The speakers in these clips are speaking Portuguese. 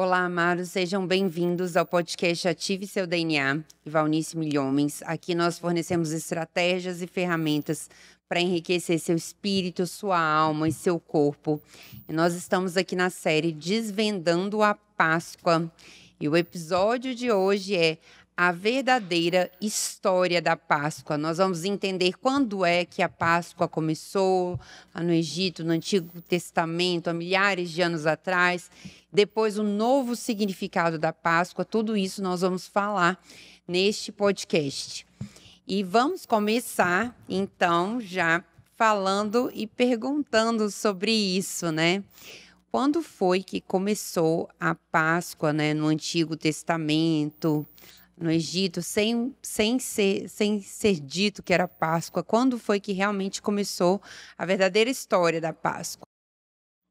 Olá, amados, sejam bem-vindos ao podcast Ative Seu DNA, Valnice Milhomens. Aqui nós fornecemos estratégias e ferramentas para enriquecer seu espírito, sua alma e seu corpo. E nós estamos aqui na série Desvendando a Páscoa. E o episódio de hoje é a verdadeira história da Páscoa. Nós vamos entender quando é que a Páscoa começou, lá no Egito, no Antigo Testamento, há milhares de anos atrás, depois o novo significado da Páscoa, tudo isso nós vamos falar neste podcast. E vamos começar, então, já falando e perguntando sobre isso, né? Quando foi que começou a Páscoa, né, no Antigo Testamento? no Egito, sem, sem, ser, sem ser dito que era Páscoa? Quando foi que realmente começou a verdadeira história da Páscoa?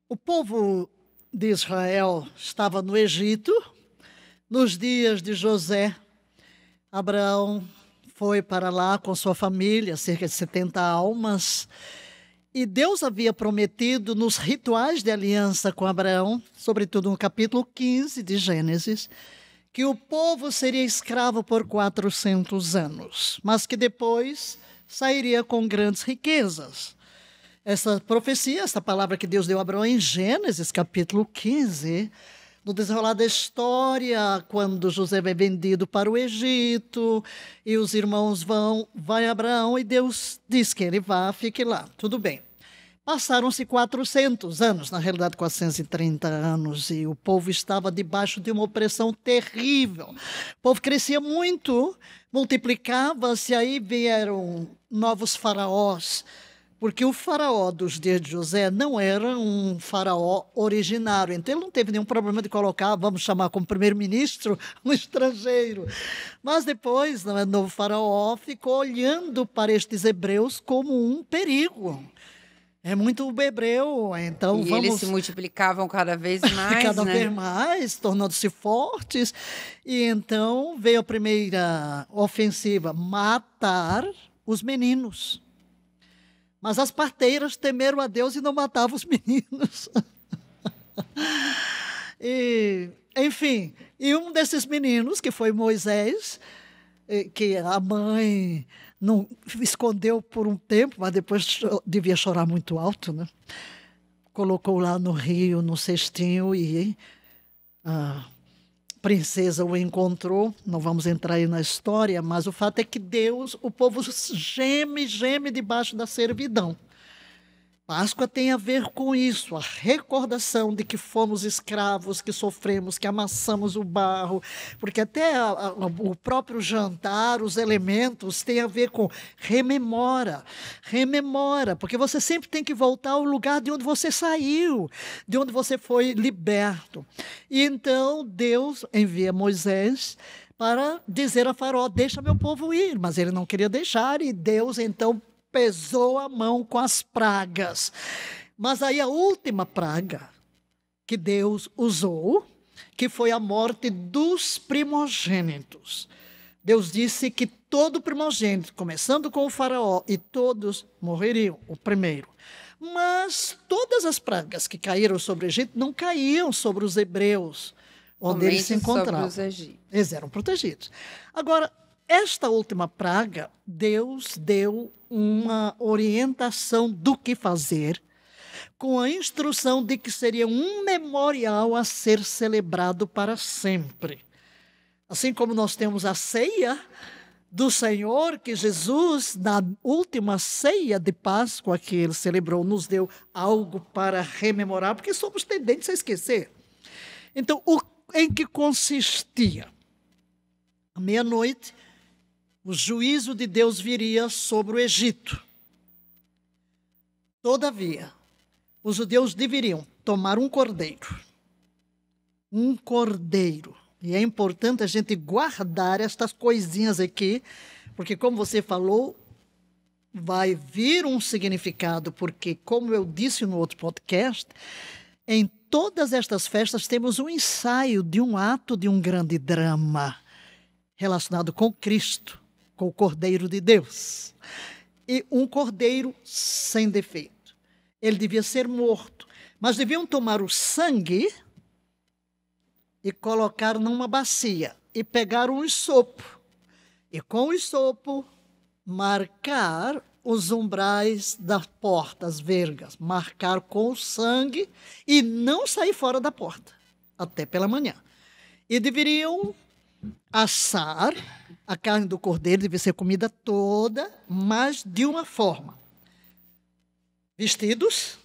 O povo de Israel estava no Egito nos dias de José. Abraão foi para lá com sua família, cerca de 70 almas. E Deus havia prometido nos rituais de aliança com Abraão, sobretudo no capítulo 15 de Gênesis, que o povo seria escravo por 400 anos, mas que depois sairia com grandes riquezas. Essa profecia, essa palavra que Deus deu a Abraão em Gênesis, capítulo 15, no desenrolar da história, quando José é vendido para o Egito e os irmãos vão, vai Abraão e Deus diz que ele vá, fique lá, tudo bem. Passaram-se 400 anos, na realidade 430 anos, e o povo estava debaixo de uma opressão terrível. O povo crescia muito, multiplicava-se, aí vieram novos faraós, porque o faraó dos dias de José não era um faraó originário, então ele não teve nenhum problema de colocar, vamos chamar como primeiro-ministro, um estrangeiro. Mas depois, o né, novo faraó ficou olhando para estes hebreus como um perigo é muito hebreu, então e vamos... eles se multiplicavam cada vez mais, Cada né? vez mais, tornando-se fortes. E então veio a primeira ofensiva, matar os meninos. Mas as parteiras temeram a Deus e não matavam os meninos. e, enfim, e um desses meninos, que foi Moisés, eh, que a mãe não escondeu por um tempo, mas depois devia chorar muito alto, né? Colocou lá no rio, no cestinho e a princesa o encontrou. Não vamos entrar aí na história, mas o fato é que Deus, o povo geme, geme debaixo da servidão. Páscoa tem a ver com isso, a recordação de que fomos escravos, que sofremos, que amassamos o barro, porque até a, a, o próprio jantar, os elementos, tem a ver com rememora, rememora, porque você sempre tem que voltar ao lugar de onde você saiu, de onde você foi liberto. E então Deus envia Moisés para dizer a Faraó: deixa meu povo ir, mas ele não queria deixar, e Deus então pesou a mão com as pragas. Mas aí a última praga que Deus usou, que foi a morte dos primogênitos. Deus disse que todo primogênito, começando com o faraó, e todos morreriam, o primeiro. Mas todas as pragas que caíram sobre o Egito não caíam sobre os hebreus, onde eles se encontravam. Eles eram protegidos. Agora, esta última praga, Deus deu uma orientação do que fazer, com a instrução de que seria um memorial a ser celebrado para sempre. Assim como nós temos a ceia do Senhor, que Jesus, na última ceia de Páscoa que ele celebrou, nos deu algo para rememorar, porque somos tendentes a esquecer. Então, o, em que consistia? À meia-noite, o juízo de Deus viria sobre o Egito. Todavia, os judeus deveriam tomar um cordeiro. Um cordeiro. E é importante a gente guardar estas coisinhas aqui, porque, como você falou, vai vir um significado, porque, como eu disse no outro podcast, em todas estas festas temos um ensaio de um ato de um grande drama relacionado com Cristo com o Cordeiro de Deus. E um cordeiro sem defeito. Ele devia ser morto. Mas deviam tomar o sangue e colocar numa bacia. E pegar um sopo. E com o sopo, marcar os umbrais das portas vergas, marcar com o sangue e não sair fora da porta, até pela manhã. E deveriam assar a carne do cordeiro deve ser comida toda, mas de uma forma. Vestidos,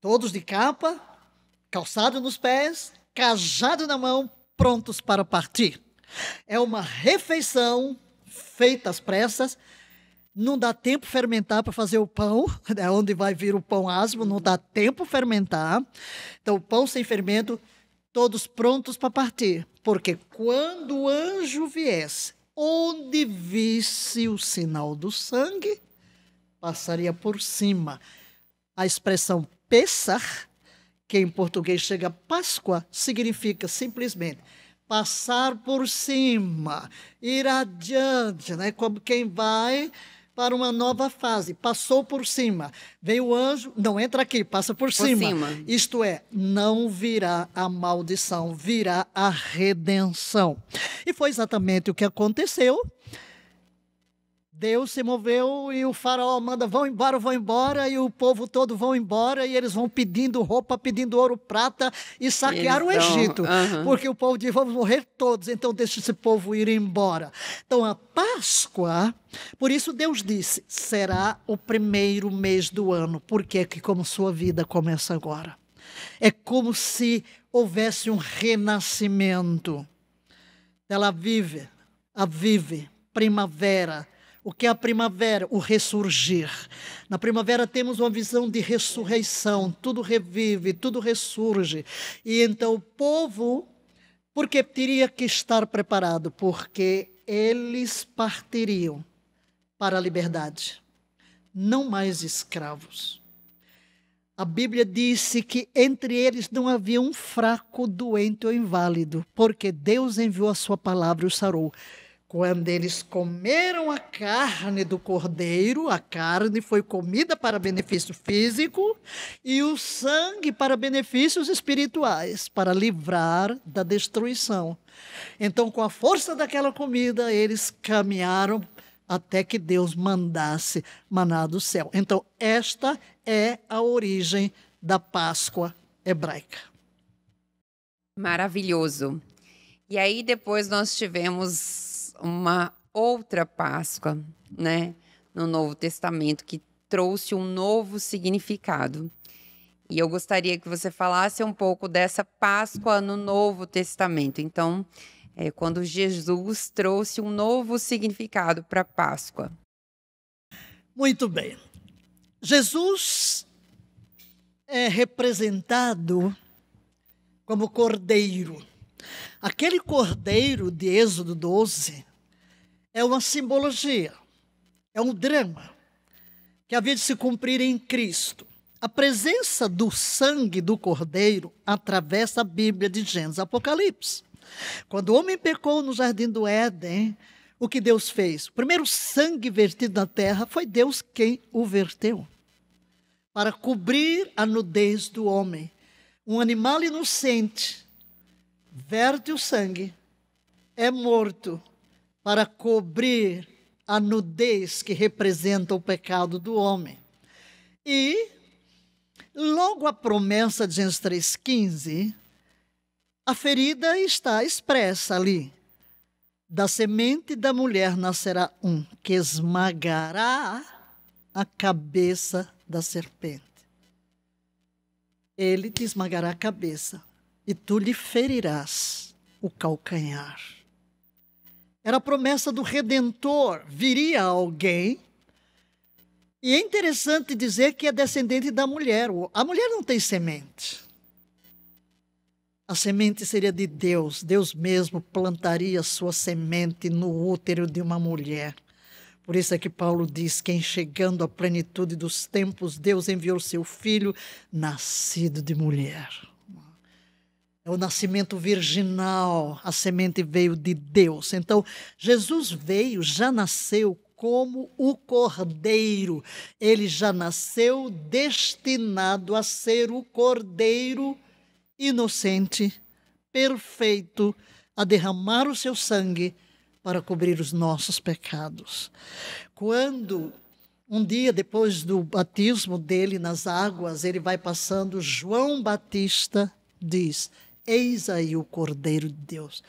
todos de capa, calçado nos pés, cajado na mão, prontos para partir. É uma refeição feita às pressas. Não dá tempo fermentar para fazer o pão, é onde vai vir o pão asmo, não dá tempo fermentar. Então, o pão sem fermento todos prontos para partir, porque quando o anjo viesse, onde visse o sinal do sangue, passaria por cima. A expressão Pessar, que em português chega Páscoa, significa simplesmente passar por cima, ir adiante, né? como quem vai para uma nova fase. Passou por cima. Veio o anjo, não entra aqui, passa por, por cima. cima. Isto é, não virá a maldição, virá a redenção. E foi exatamente o que aconteceu. Deus se moveu e o faraó manda vão embora, vão embora e o povo todo vão embora e eles vão pedindo roupa, pedindo ouro, prata e saquear o Egito, uhum. porque o povo diz vamos morrer todos, então deixa esse povo ir embora. Então a Páscoa, por isso Deus disse, será o primeiro mês do ano, porque é que como sua vida começa agora. É como se houvesse um renascimento. Ela vive, a vive primavera o que é a primavera? O ressurgir. Na primavera temos uma visão de ressurreição, tudo revive, tudo ressurge. E então o povo, porque teria que estar preparado? Porque eles partiriam para a liberdade, não mais escravos. A Bíblia disse que entre eles não havia um fraco, doente ou inválido, porque Deus enviou a sua palavra e o sarou. Quando eles comeram a carne do cordeiro, a carne foi comida para benefício físico e o sangue para benefícios espirituais, para livrar da destruição. Então, com a força daquela comida, eles caminharam até que Deus mandasse maná do céu. Então, esta é a origem da Páscoa hebraica. Maravilhoso. E aí depois nós tivemos uma outra Páscoa, né, no Novo Testamento que trouxe um novo significado. E eu gostaria que você falasse um pouco dessa Páscoa no Novo Testamento. Então, é quando Jesus trouxe um novo significado para a Páscoa. Muito bem. Jesus é representado como cordeiro. Aquele cordeiro de Êxodo 12 é uma simbologia, é um drama que havia de se cumprir em Cristo. A presença do sangue do cordeiro atravessa a Bíblia de Gênesis Apocalipse. Quando o homem pecou no jardim do Éden, o que Deus fez? O primeiro sangue vertido na terra foi Deus quem o verteu para cobrir a nudez do homem. Um animal inocente verte o sangue, é morto para cobrir a nudez que representa o pecado do homem. E, logo a promessa de Gênesis 3,15, a ferida está expressa ali. Da semente da mulher nascerá um que esmagará a cabeça da serpente. Ele te esmagará a cabeça e tu lhe ferirás o calcanhar. Era a promessa do redentor, viria alguém. E é interessante dizer que é descendente da mulher. A mulher não tem semente. A semente seria de Deus. Deus mesmo plantaria sua semente no útero de uma mulher. Por isso é que Paulo diz que, chegando à plenitude dos tempos, Deus enviou seu filho, nascido de mulher. É o nascimento virginal, a semente veio de Deus. Então, Jesus veio, já nasceu como o cordeiro. Ele já nasceu destinado a ser o cordeiro inocente, perfeito, a derramar o seu sangue para cobrir os nossos pecados. Quando um dia depois do batismo dele nas águas, ele vai passando, João Batista diz: Eis aí o Cordeiro de Deus.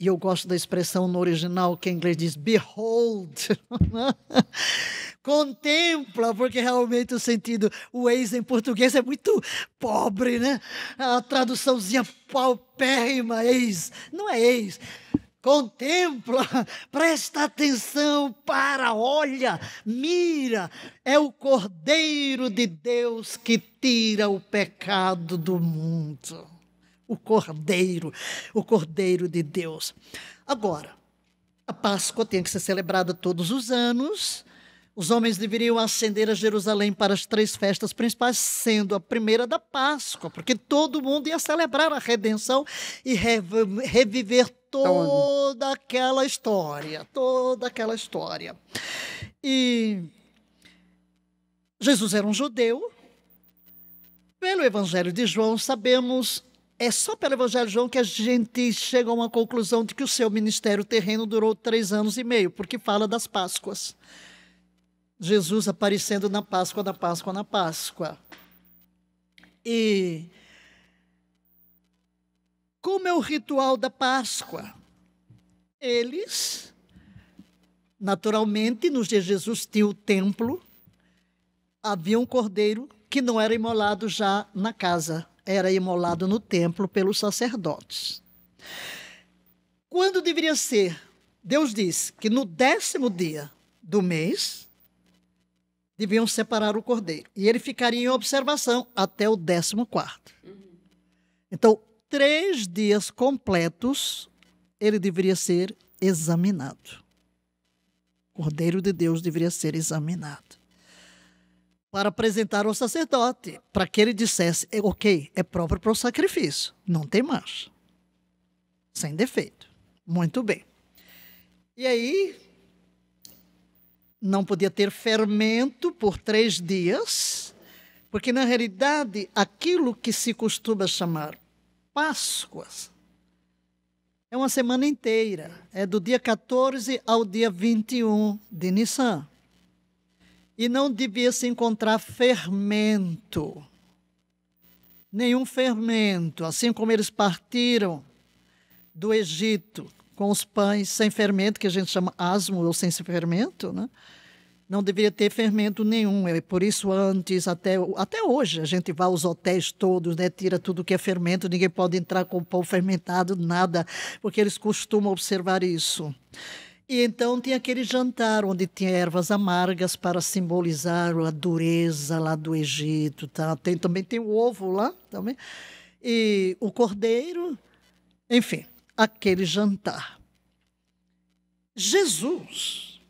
E eu gosto da expressão no original que em inglês diz behold. Contempla, porque realmente o sentido, o eis em português é muito pobre, né? A traduçãozinha paupérrima, eis. Não é eis. Contempla, presta atenção, para, olha, mira. É o Cordeiro de Deus que tira o pecado do mundo o Cordeiro, o Cordeiro de Deus. Agora, a Páscoa tem que ser celebrada todos os anos. Os homens deveriam ascender a Jerusalém para as três festas principais, sendo a primeira da Páscoa, porque todo mundo ia celebrar a redenção e reviver tá toda aquela história, toda aquela história. E Jesus era um judeu. Pelo Evangelho de João, sabemos é só pelo Evangelho de João que a gente chega a uma conclusão de que o seu ministério terreno durou três anos e meio, porque fala das Páscoas. Jesus aparecendo na Páscoa, na Páscoa, na Páscoa. E como é o ritual da Páscoa? Eles, naturalmente, nos dias de Jesus tinha o templo, havia um cordeiro que não era imolado já na casa era imolado no templo pelos sacerdotes. Quando deveria ser? Deus diz que no décimo dia do mês deviam separar o cordeiro e ele ficaria em observação até o décimo quarto. Uhum. Então, três dias completos ele deveria ser examinado. O cordeiro de Deus deveria ser examinado para apresentar ao sacerdote, para que ele dissesse: é, ok, é próprio para o sacrifício, não tem mais, sem defeito. Muito bem. E aí, não podia ter fermento por três dias, porque na realidade aquilo que se costuma chamar Páscoas é uma semana inteira, é do dia 14 ao dia 21 de Nissan e não devia se encontrar fermento. Nenhum fermento, assim como eles partiram do Egito com os pães sem fermento, que a gente chama asmo ou sem fermento, né? não deveria ter fermento nenhum. E é por isso antes, até, até hoje, a gente vai aos hotéis todos, né? tira tudo que é fermento, ninguém pode entrar com pão fermentado, nada, porque eles costumam observar isso. E então tinha aquele jantar onde tinha ervas amargas para simbolizar a dureza lá do Egito. Tá? Tem, também tem o ovo lá, também. e o cordeiro, enfim, aquele jantar. Jesus,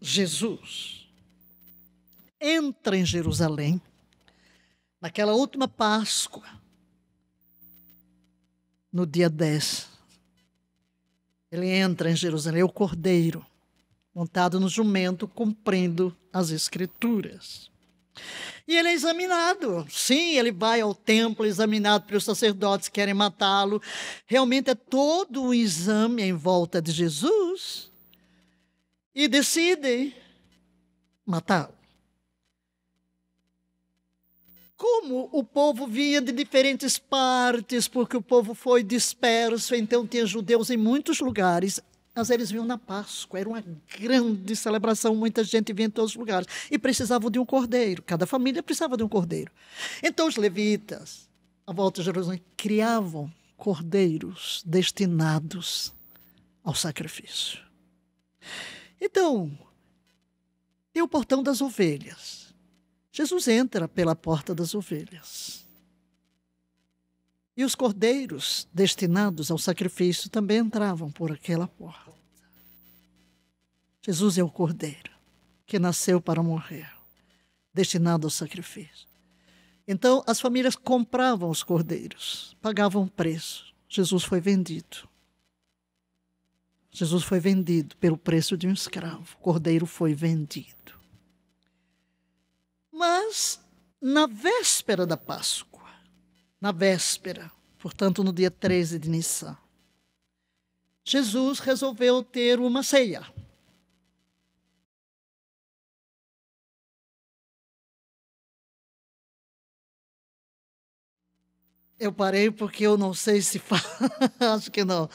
Jesus, entra em Jerusalém naquela última Páscoa, no dia 10 ele entra em Jerusalém, é o cordeiro, montado no jumento, cumprindo as escrituras. E ele é examinado. Sim, ele vai ao templo examinado pelos sacerdotes que querem matá-lo. Realmente é todo um exame em volta de Jesus. E decidem matá-lo como o povo vinha de diferentes partes, porque o povo foi disperso, então tinha judeus em muitos lugares. Mas eles vinham na Páscoa, era uma grande celebração, muita gente vinha em todos os lugares. E precisavam de um cordeiro, cada família precisava de um cordeiro. Então os levitas, à volta de Jerusalém, criavam cordeiros destinados ao sacrifício. Então, e o portão das ovelhas Jesus entra pela porta das ovelhas. E os cordeiros destinados ao sacrifício também entravam por aquela porta. Jesus é o cordeiro que nasceu para morrer, destinado ao sacrifício. Então, as famílias compravam os cordeiros, pagavam preço. Jesus foi vendido. Jesus foi vendido pelo preço de um escravo. O cordeiro foi vendido. Mas na véspera da Páscoa, na véspera, portanto no dia 13 de Nissan, Jesus resolveu ter uma ceia. Eu parei porque eu não sei se fa... acho que não.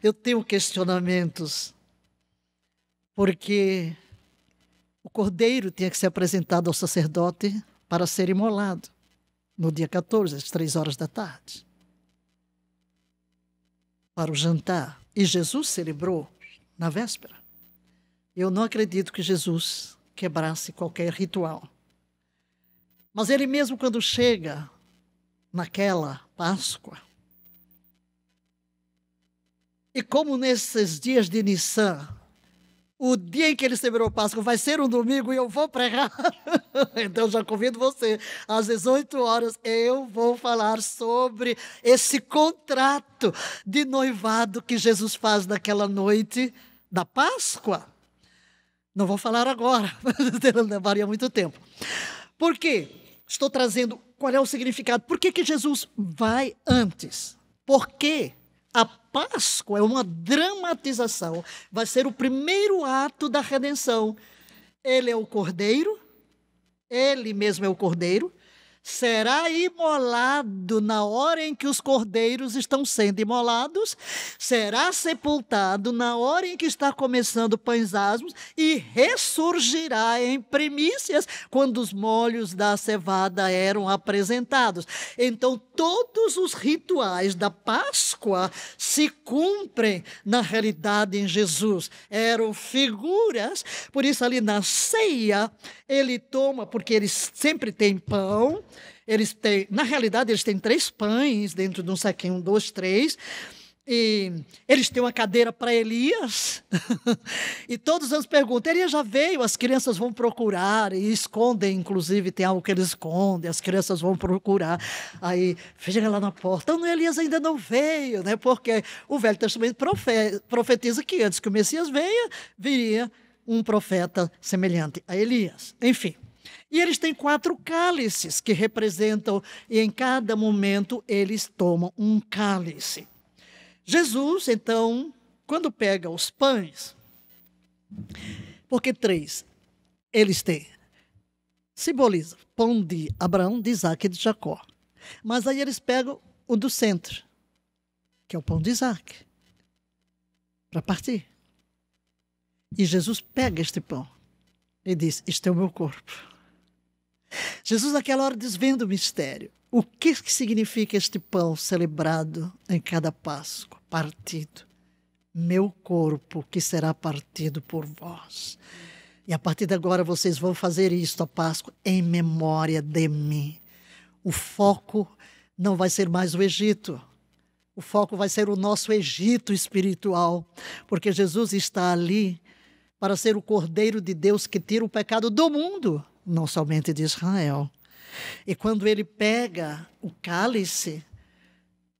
Eu tenho questionamentos. Porque o cordeiro tinha que ser apresentado ao sacerdote para ser imolado no dia 14, às três horas da tarde, para o jantar. E Jesus celebrou na véspera. Eu não acredito que Jesus quebrasse qualquer ritual. Mas ele mesmo, quando chega naquela Páscoa, e como nesses dias de Nissan o dia em que ele celebrou Páscoa vai ser um domingo e eu vou pregar. então já convido você, às 18 horas eu vou falar sobre esse contrato de noivado que Jesus faz naquela noite da Páscoa. Não vou falar agora, levaria muito tempo. Por quê? Estou trazendo qual é o significado. Por que, que Jesus vai antes? Por quê? A Páscoa é uma dramatização, vai ser o primeiro ato da redenção. Ele é o cordeiro, ele mesmo é o cordeiro, será imolado na hora em que os cordeiros estão sendo imolados, será sepultado na hora em que está começando o asmos e ressurgirá em primícias quando os molhos da cevada eram apresentados. Então, todos os rituais da Páscoa se cumprem na realidade em Jesus. Eram figuras, por isso, ali na ceia, ele toma, porque ele sempre tem pão eles têm, na realidade, eles têm três pães dentro de um saquinho, um, dois, três. E eles têm uma cadeira para Elias. e todos eles perguntam: Elias já veio? As crianças vão procurar e escondem, inclusive, tem algo que eles escondem, as crianças vão procurar. Aí chega lá na porta: não, Elias ainda não veio, né? porque o Velho Testamento profetiza que antes que o Messias venha, viria um profeta semelhante a Elias. Enfim. E eles têm quatro cálices que representam, e em cada momento eles tomam um cálice. Jesus, então, quando pega os pães, porque três eles têm, simboliza pão de Abraão, de Isaac e de Jacó. Mas aí eles pegam o do centro, que é o pão de Isaac, para partir. E Jesus pega este pão e diz: Este é o meu corpo Jesus, naquela hora, desvenda o mistério. O que, que significa este pão celebrado em cada Páscoa? Partido. Meu corpo que será partido por vós. E a partir de agora vocês vão fazer isto, a Páscoa, em memória de mim. O foco não vai ser mais o Egito. O foco vai ser o nosso Egito espiritual, porque Jesus está ali para ser o Cordeiro de Deus que tira o pecado do mundo não somente de Israel. E quando ele pega o cálice,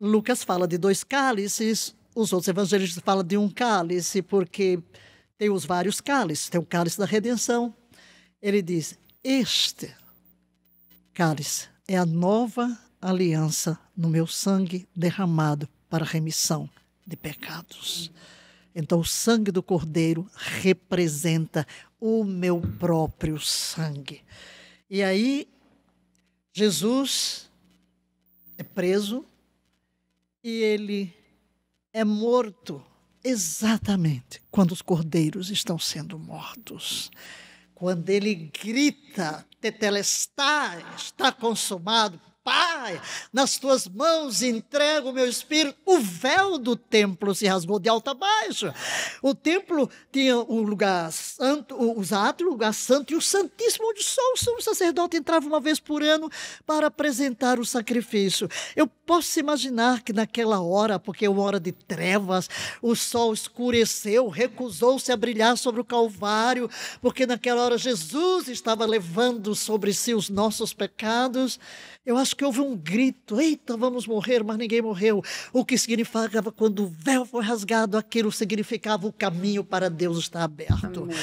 Lucas fala de dois cálices, os outros evangelistas falam de um cálice, porque tem os vários cálices, tem o cálice da redenção. Ele diz: Este cálice é a nova aliança no meu sangue derramado para remissão de pecados. Então, o sangue do Cordeiro representa o meu próprio sangue. E aí, Jesus é preso e ele é morto exatamente quando os cordeiros estão sendo mortos. Quando ele grita, Tetelestai, está consumado, Pai, nas tuas mãos entrego o meu espírito. O véu do templo se rasgou de alto a baixo. O templo tinha o lugar santo, os átrios, o lugar santo e o santíssimo, onde só o sumo sacerdote entrava uma vez por ano para apresentar o sacrifício. Eu posso imaginar que naquela hora, porque é uma hora de trevas, o sol escureceu, recusou-se a brilhar sobre o Calvário, porque naquela hora Jesus estava levando sobre si os nossos pecados. Eu acho que houve um grito: Eita, vamos morrer, mas ninguém morreu. O que significava quando o véu foi rasgado, aquilo significava o caminho para Deus está aberto. Amém.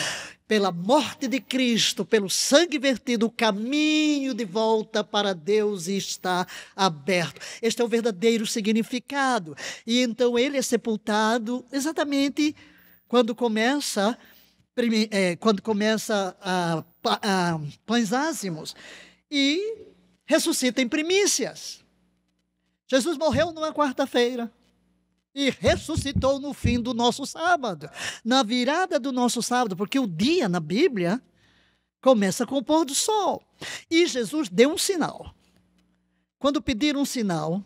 Pela morte de Cristo, pelo sangue vertido, o caminho de volta para Deus está aberto. Este é o verdadeiro significado. E então ele é sepultado exatamente quando começa eh, quando começa a, a, a pães ázimos. E ressuscita em primícias. Jesus morreu numa quarta-feira e ressuscitou no fim do nosso sábado, na virada do nosso sábado, porque o dia na Bíblia começa com o pôr do sol. E Jesus deu um sinal. Quando pediram um sinal,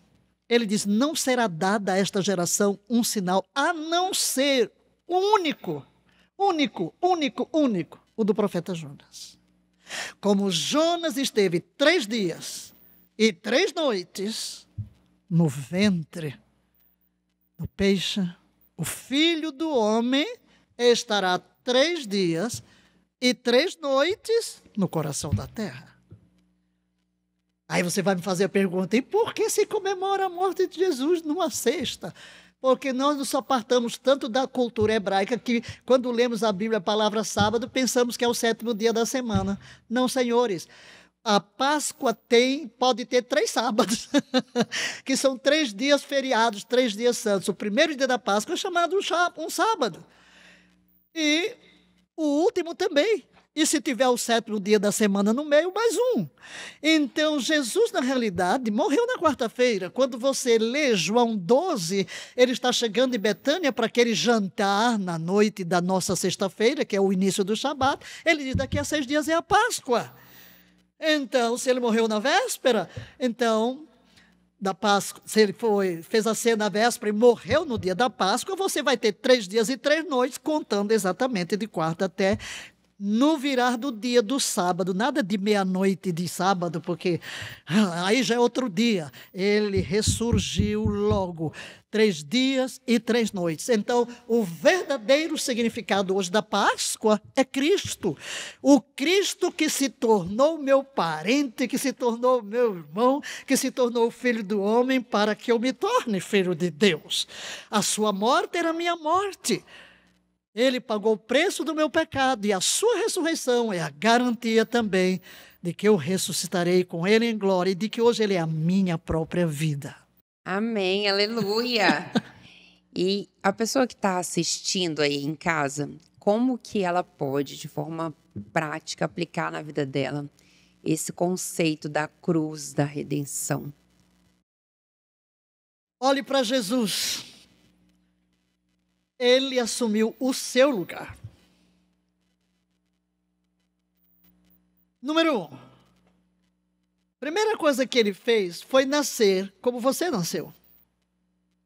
ele diz: Não será dado a esta geração um sinal, a não ser o único, único, único, único, o do profeta Jonas. Como Jonas esteve três dias e três noites no ventre do peixe, o filho do homem estará três dias e três noites no coração da terra. Aí você vai me fazer a pergunta: e por que se comemora a morte de Jesus numa sexta? Porque nós nos apartamos tanto da cultura hebraica que, quando lemos a Bíblia, a palavra sábado, pensamos que é o sétimo dia da semana. Não, senhores. A Páscoa tem, pode ter três sábados, que são três dias feriados, três dias santos. O primeiro dia da Páscoa é chamado um sábado. E o último também. E se tiver o sétimo dia da semana no meio, mais um. Então, Jesus, na realidade, morreu na quarta-feira. Quando você lê João 12, ele está chegando em Betânia para aquele jantar na noite da nossa sexta-feira, que é o início do Shabat. Ele diz: daqui a seis dias é a Páscoa. Então, se ele morreu na véspera, então da Páscoa, se ele foi, fez a ceia na véspera e morreu no dia da Páscoa, você vai ter três dias e três noites, contando exatamente de quarta até no virar do dia do sábado, nada de meia-noite de sábado, porque ah, aí já é outro dia. Ele ressurgiu logo, três dias e três noites. Então, o verdadeiro significado hoje da Páscoa é Cristo. O Cristo que se tornou meu parente, que se tornou meu irmão, que se tornou filho do homem, para que eu me torne filho de Deus. A sua morte era minha morte. Ele pagou o preço do meu pecado e a sua ressurreição é a garantia também de que eu ressuscitarei com ele em glória e de que hoje ele é a minha própria vida. Amém, aleluia. e a pessoa que está assistindo aí em casa, como que ela pode, de forma prática, aplicar na vida dela esse conceito da cruz da redenção? Olhe para Jesus ele assumiu o seu lugar. Número Um. Primeira coisa que ele fez foi nascer como você nasceu.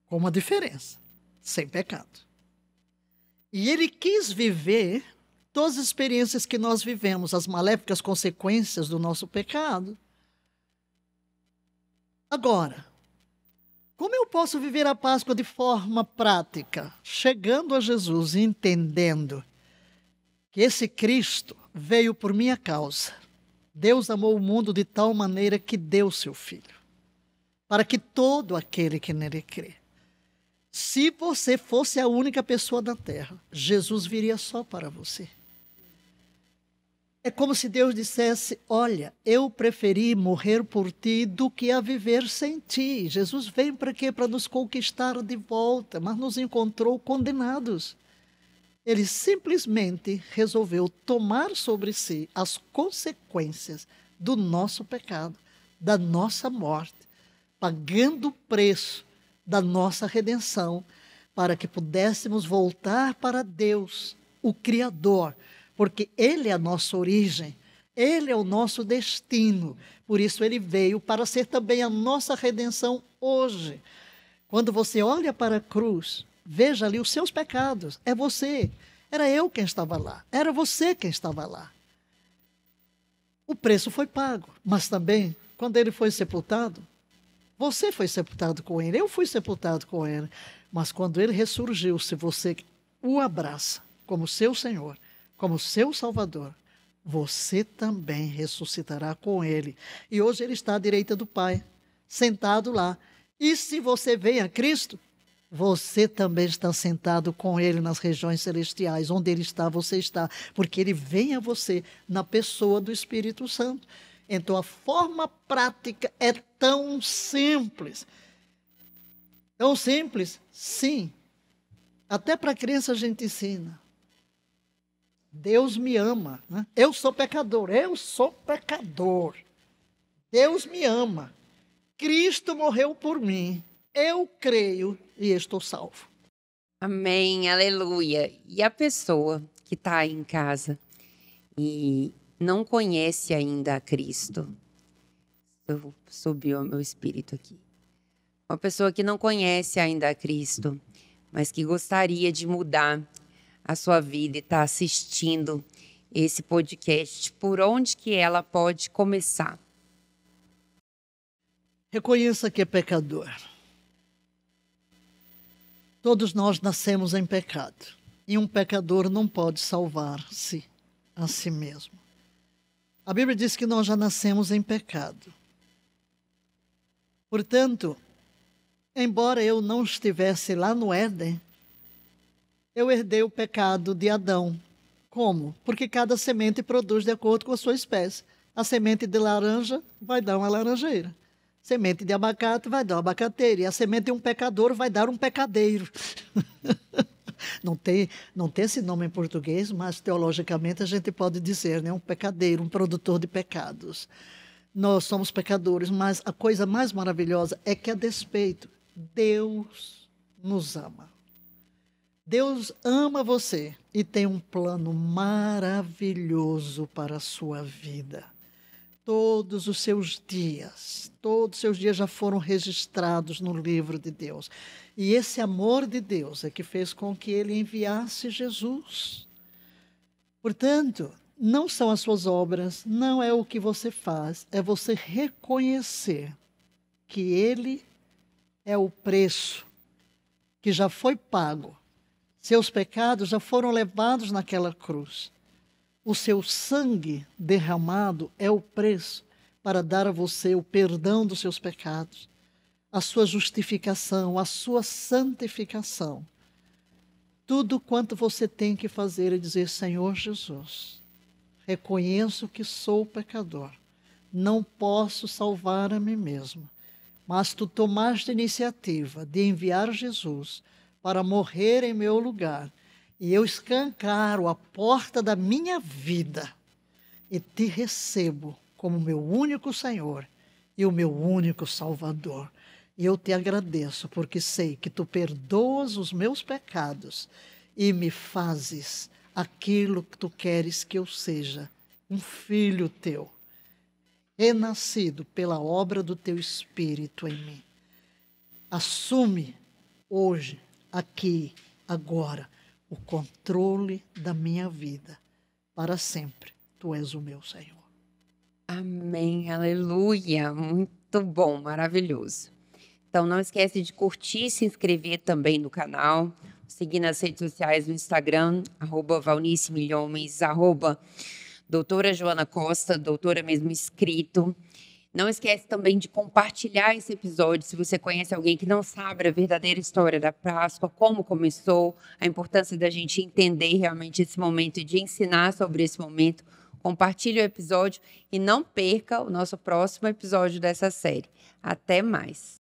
Com uma diferença, sem pecado. E ele quis viver todas as experiências que nós vivemos, as maléficas consequências do nosso pecado. Agora, como eu posso viver a Páscoa de forma prática? Chegando a Jesus e entendendo que esse Cristo veio por minha causa. Deus amou o mundo de tal maneira que deu seu filho, para que todo aquele que nele crê. Se você fosse a única pessoa da terra, Jesus viria só para você. É como se Deus dissesse: Olha, eu preferi morrer por ti do que a viver sem ti. Jesus vem para quê? Para nos conquistar de volta, mas nos encontrou condenados. Ele simplesmente resolveu tomar sobre si as consequências do nosso pecado, da nossa morte, pagando o preço da nossa redenção, para que pudéssemos voltar para Deus, o Criador porque Ele é a nossa origem, Ele é o nosso destino. Por isso, Ele veio para ser também a nossa redenção hoje. Quando você olha para a cruz, veja ali os seus pecados. É você. Era eu quem estava lá. Era você quem estava lá. O preço foi pago, mas também, quando ele foi sepultado, você foi sepultado com ele, eu fui sepultado com ele. Mas quando ele ressurgiu, se você o abraça como seu Senhor, como seu Salvador, você também ressuscitará com ele. E hoje ele está à direita do Pai, sentado lá. E se você vem a Cristo, você também está sentado com ele nas regiões celestiais. Onde ele está, você está. Porque ele vem a você na pessoa do Espírito Santo. Então a forma prática é tão simples. Tão simples? Sim. Até para a criança a gente ensina. Deus me ama. Né? Eu sou pecador. Eu sou pecador. Deus me ama. Cristo morreu por mim. Eu creio e estou salvo. Amém, aleluia. E a pessoa que está em casa e não conhece ainda a Cristo, subiu o meu espírito aqui. Uma pessoa que não conhece ainda a Cristo, mas que gostaria de mudar a sua vida e está assistindo esse podcast, por onde que ela pode começar? Reconheça que é pecador. Todos nós nascemos em pecado e um pecador não pode salvar-se a si mesmo. A Bíblia diz que nós já nascemos em pecado. Portanto, embora eu não estivesse lá no Éden, eu herdei o pecado de Adão. Como? Porque cada semente produz de acordo com a sua espécie. A semente de laranja vai dar uma laranjeira. Semente de abacate vai dar uma abacateira. E a semente de um pecador vai dar um pecadeiro. não tem, não tem esse nome em português, mas teologicamente a gente pode dizer, né, um pecadeiro, um produtor de pecados. Nós somos pecadores, mas a coisa mais maravilhosa é que a despeito Deus nos ama. Deus ama você e tem um plano maravilhoso para a sua vida. Todos os seus dias, todos os seus dias já foram registrados no livro de Deus. E esse amor de Deus é que fez com que ele enviasse Jesus. Portanto, não são as suas obras, não é o que você faz, é você reconhecer que ele é o preço que já foi pago seus pecados já foram levados naquela cruz. O seu sangue derramado é o preço para dar a você o perdão dos seus pecados, a sua justificação, a sua santificação. Tudo quanto você tem que fazer é dizer: Senhor Jesus, reconheço que sou pecador, não posso salvar a mim mesmo, mas tu tomaste a iniciativa de enviar Jesus para morrer em meu lugar. E eu escancaro a porta da minha vida e te recebo como meu único Senhor e o meu único Salvador. E eu te agradeço porque sei que tu perdoas os meus pecados e me fazes aquilo que tu queres que eu seja, um filho teu, renascido pela obra do teu Espírito em mim. Assume hoje aqui, agora, o controle da minha vida para sempre. Tu és o meu Senhor. Amém, aleluia. Muito bom, maravilhoso. Então não esquece de curtir, se inscrever também no canal, seguir nas redes sociais no Instagram, arroba Valnice Milhomes, arroba doutora Joana Costa, doutora mesmo escrito. Não esquece também de compartilhar esse episódio se você conhece alguém que não sabe a verdadeira história da Páscoa, como começou, a importância da gente entender realmente esse momento e de ensinar sobre esse momento. Compartilhe o episódio e não perca o nosso próximo episódio dessa série. Até mais!